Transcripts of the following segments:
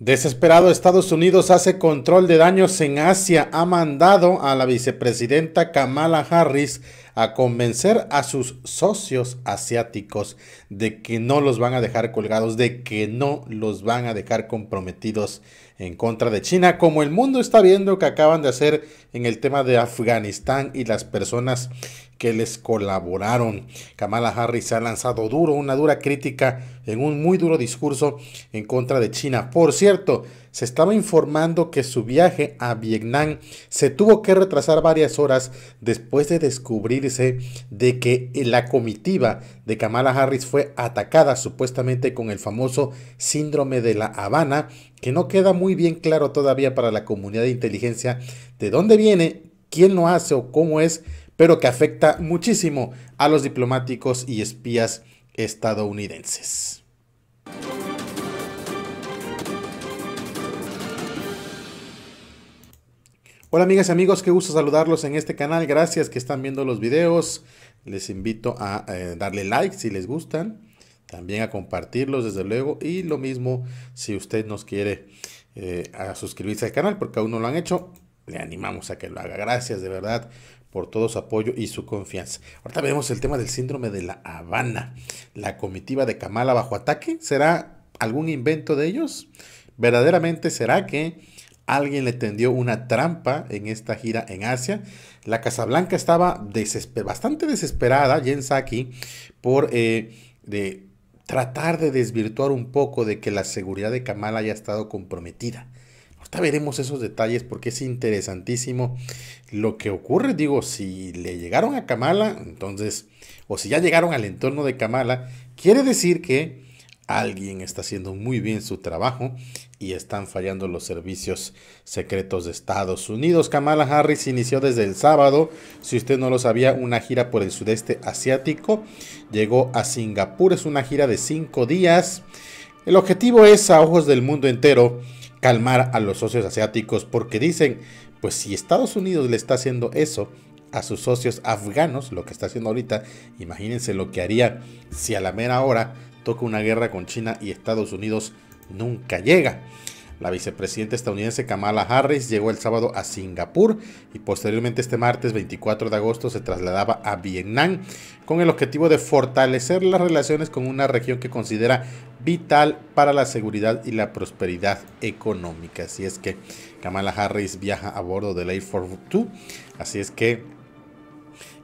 Desesperado, Estados Unidos hace control de daños en Asia. Ha mandado a la vicepresidenta Kamala Harris a convencer a sus socios asiáticos de que no los van a dejar colgados, de que no los van a dejar comprometidos en contra de China, como el mundo está viendo que acaban de hacer en el tema de Afganistán y las personas que les colaboraron. Kamala Harris ha lanzado duro, una dura crítica en un muy duro discurso en contra de China. Por cierto, se estaba informando que su viaje a Vietnam se tuvo que retrasar varias horas después de descubrirse de que la comitiva de Kamala Harris fue atacada supuestamente con el famoso síndrome de la Habana, que no queda muy bien claro todavía para la comunidad de inteligencia de dónde viene, quién lo hace o cómo es, pero que afecta muchísimo a los diplomáticos y espías estadounidenses. Hola amigas y amigos, qué gusto saludarlos en este canal. Gracias que están viendo los videos. Les invito a eh, darle like si les gustan. También a compartirlos desde luego. Y lo mismo si usted nos quiere eh, a suscribirse al canal porque aún no lo han hecho. Le animamos a que lo haga. Gracias de verdad por todo su apoyo y su confianza. Ahorita vemos el tema del síndrome de la Habana. La comitiva de Kamala bajo ataque. ¿Será algún invento de ellos? ¿Verdaderamente será que alguien le tendió una trampa en esta gira en Asia. La Casa Blanca estaba bastante desesperada, Jensaki, por eh, de tratar de desvirtuar un poco de que la seguridad de Kamala haya estado comprometida. Ahorita veremos esos detalles porque es interesantísimo lo que ocurre. Digo, si le llegaron a Kamala, entonces, o si ya llegaron al entorno de Kamala, quiere decir que alguien está haciendo muy bien su trabajo y están fallando los servicios secretos de Estados Unidos. Kamala Harris inició desde el sábado, si usted no lo sabía, una gira por el sudeste asiático. Llegó a Singapur, es una gira de cinco días. El objetivo es, a ojos del mundo entero, calmar a los socios asiáticos porque dicen, pues si Estados Unidos le está haciendo eso, a sus socios afganos, lo que está haciendo ahorita, imagínense lo que haría si a la mera hora toca una guerra con China y Estados Unidos nunca llega. La vicepresidenta estadounidense Kamala Harris llegó el sábado a Singapur y posteriormente este martes 24 de agosto se trasladaba a Vietnam con el objetivo de fortalecer las relaciones con una región que considera vital para la seguridad y la prosperidad económica. Así es que Kamala Harris viaja a bordo del Air Force 2. Así es que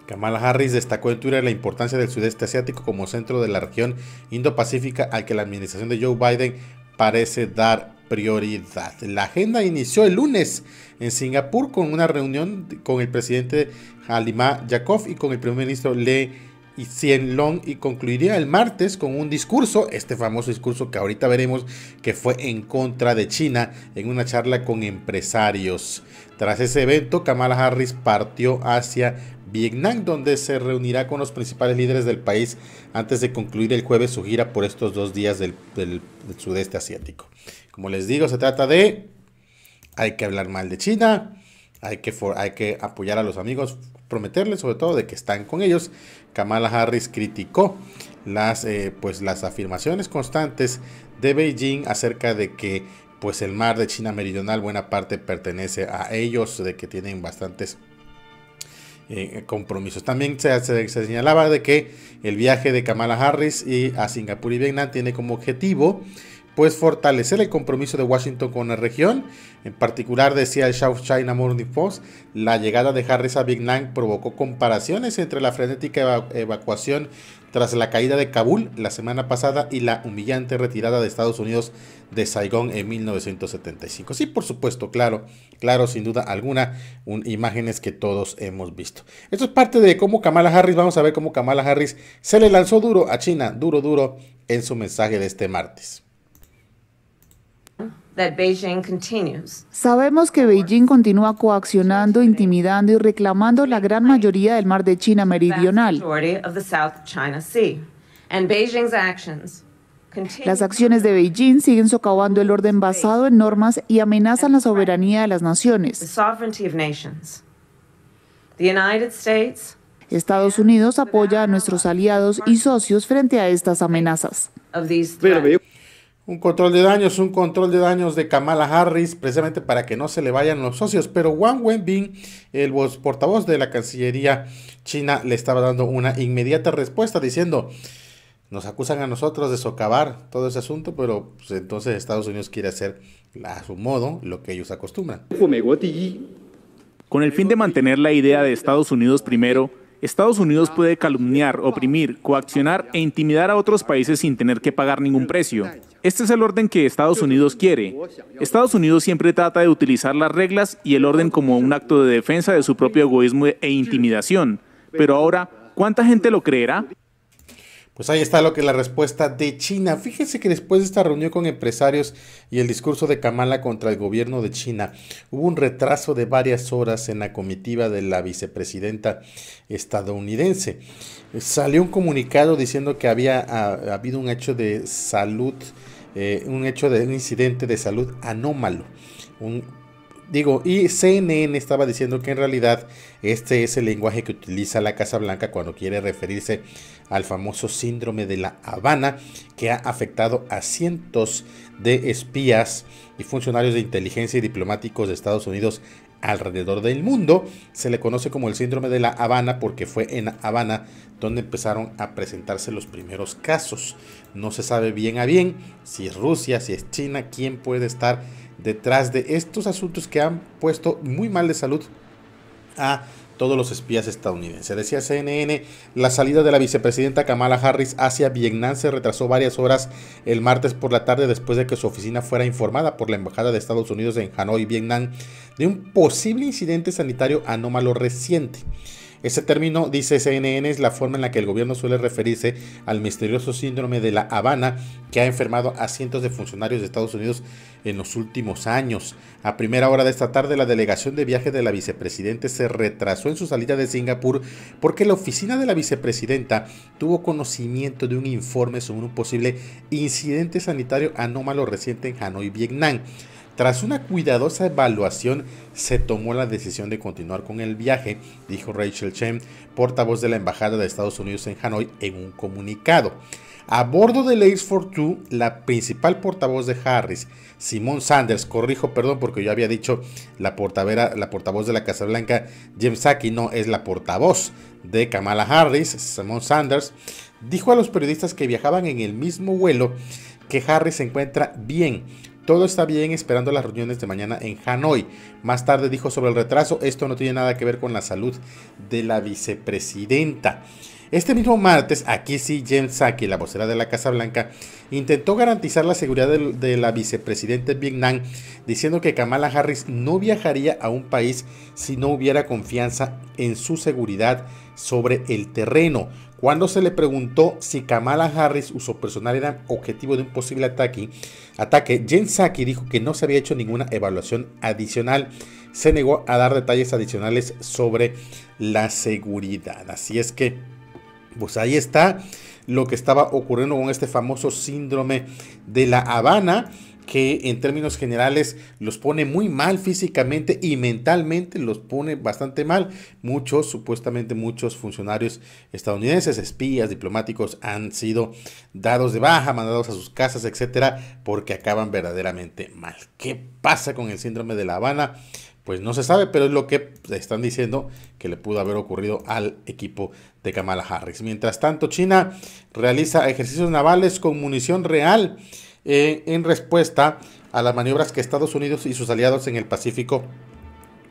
Kamala Harris destacó en Twitter la importancia del sudeste asiático como centro de la región indo-pacífica al que la administración de Joe Biden parece dar prioridad. La agenda inició el lunes en Singapur con una reunión con el presidente Halima Yakov y con el primer ministro Lee y Long y concluiría el martes con un discurso, este famoso discurso que ahorita veremos que fue en contra de China en una charla con empresarios. Tras ese evento, Kamala Harris partió hacia Vietnam, donde se reunirá con los principales líderes del país antes de concluir el jueves su gira por estos dos días del, sudeste asiático. Como les digo, se trata de... Hay que hablar mal de China, hay que, hay que apoyar a los amigos prometerle, sobre todo de que están con ellos. Kamala Harris criticó las, eh, pues, las afirmaciones constantes de Beijing acerca de que pues el mar de China Meridional buena parte pertenece a ellos, de que tienen bastantes eh, compromisos. También se, señalaba de que el viaje de Kamala Harris y a Singapur y Vietnam tiene como objetivo pues fortalecer el compromiso de Washington con la región. En particular, decía el South China Morning Post, la llegada de Harris a Vietnam provocó comparaciones entre la frenética evacuación tras la caída de Kabul la semana pasada y la humillante retirada de Estados Unidos de Saigón en 1975. Sí, por supuesto, claro, claro, sin duda alguna, imágenes que todos hemos visto. Esto es parte de cómo Kamala Harris, vamos a ver cómo Kamala Harris se le lanzó duro a China, duro, duro, en su mensaje de este martes. Sabemos que Beijing continúa coaccionando, intimidando y reclamando la gran mayoría del mar de China meridional. Las acciones de Beijing siguen socavando el orden basado en normas y amenazan la soberanía de las naciones. Estados Unidos apoya a nuestros aliados y socios frente a estas amenazas. Un control de daños, un control de daños de Kamala Harris, precisamente para que no se le vayan los socios. Pero Wang Wenbin, el portavoz de la Cancillería China, le estaba dando una inmediata respuesta diciendo, nos acusan a nosotros de socavar todo ese asunto, pero pues, entonces Estados Unidos quiere hacer a su modo lo que ellos acostumbran. Con el fin de mantener la idea de Estados Unidos primero, Estados Unidos puede ah. calumniar, oprimir, coaccionar e intimidar a otros países sin tener que pagar ningún precio. Este es el orden que Estados Unidos quiere. Estados Unidos siempre trata de utilizar las reglas y el orden como un acto de defensa de su propio egoísmo e intimidación. Pero ahora, ¿cuánta gente lo creerá? Pues ahí está lo que es la respuesta de China. fíjense que después de esta reunión con empresarios y el discurso de Kamala contra el gobierno de China, hubo un retraso de varias horas en la comitiva de la vicepresidenta estadounidense. Salió un comunicado diciendo que había habido un hecho de salud, eh, un hecho de un incidente de salud anómalo, un Digo, y CNN estaba diciendo que en realidad este es el lenguaje que utiliza la Casa Blanca cuando quiere referirse al famoso síndrome de la Habana que ha afectado a cientos de espías y funcionarios de inteligencia y diplomáticos de Estados Unidos alrededor del mundo. Se le conoce como el síndrome de la Habana porque fue en Habana donde empezaron a presentarse los primeros casos. No se sabe bien a bien si es Rusia, si es China, quién puede estar detrás de estos asuntos que han puesto muy mal de salud a todos los espías estadounidenses. Decía CNN, la salida de la vicepresidenta Kamala Harris hacia Vietnam se retrasó varias horas el martes por la tarde después de que su oficina fuera informada por la Embajada de Estados Unidos en Hanoi, Vietnam, de un posible incidente sanitario anómalo reciente. Ese término, dice CNN, es la forma en la que el gobierno suele referirse al misterioso síndrome de La Habana que ha enfermado a cientos de funcionarios de Estados Unidos en los últimos años. A primera hora de esta tarde, la delegación de viaje de la vicepresidente se retrasó en su salida de Singapur porque la oficina de la vicepresidenta tuvo conocimiento de un informe sobre un posible incidente sanitario anómalo reciente en Hanoi, Vietnam. Tras una cuidadosa evaluación, se tomó la decisión de continuar con el viaje, dijo Rachel Chen, portavoz de la Embajada de Estados Unidos en Hanoi, en un comunicado. A bordo del Ace for Two, la principal portavoz de Harris, Simone Sanders, corrijo, perdón, porque yo había dicho la, portavera, la portavoz de la Casa Blanca, James Saki, no, es la portavoz de Kamala Harris, Simone Sanders, dijo a los periodistas que viajaban en el mismo vuelo que Harris se encuentra bien, todo está bien esperando las reuniones de mañana en Hanoi. Más tarde dijo sobre el retraso, esto no tiene nada que ver con la salud de la vicepresidenta. Este mismo martes, aquí sí, Jen Psaki, la vocera de la Casa Blanca, intentó garantizar la seguridad de, la vicepresidenta Vietnam, diciendo que Kamala Harris no viajaría a un país si no hubiera confianza en su seguridad sobre el terreno. Cuando se le preguntó si Kamala Harris uso personal era objetivo de un posible ataque, ataque, Jen Psaki dijo que no se había hecho ninguna evaluación adicional. Se negó a dar detalles adicionales sobre la seguridad. Así es que, pues ahí está lo que estaba ocurriendo con este famoso síndrome de La Habana que en términos generales los pone muy mal físicamente y mentalmente los pone bastante mal. Muchos, supuestamente muchos funcionarios estadounidenses, espías, diplomáticos han sido dados de baja, mandados a sus casas, etcétera, porque acaban verdaderamente mal. ¿Qué pasa con el síndrome de La Habana? Pues no se sabe, pero es lo que están diciendo que le pudo haber ocurrido al equipo de Kamala Harris. Mientras tanto, China realiza ejercicios navales con munición real eh, en respuesta a las maniobras que Estados Unidos y sus aliados en el Pacífico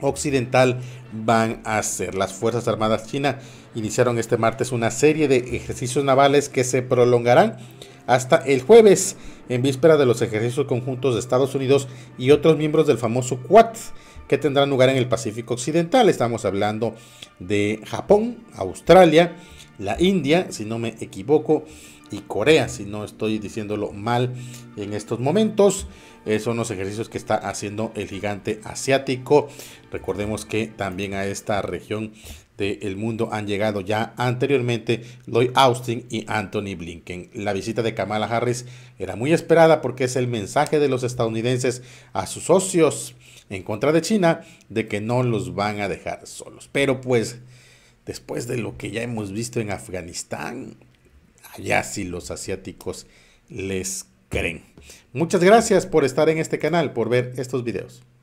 Occidental van a hacer. Las Fuerzas Armadas China iniciaron este martes una serie de ejercicios navales que se prolongarán hasta el jueves, en víspera de los ejercicios conjuntos de Estados Unidos y otros miembros del famoso Quad que tendrán lugar en el Pacífico Occidental. Estamos hablando de Japón, Australia, la India, si no me equivoco, y Corea, si no estoy diciéndolo mal en estos momentos. Eh, son los ejercicios que está haciendo el gigante asiático. Recordemos que también a esta región del mundo han llegado ya anteriormente Lloyd Austin y Anthony Blinken. La visita de Kamala Harris era muy esperada porque es el mensaje de los estadounidenses a sus socios en contra de China de que no los van a dejar solos. Pero pues después de lo que ya hemos visto en Afganistán, allá sí los asiáticos les creen. Muchas gracias por estar en este canal, por ver estos videos.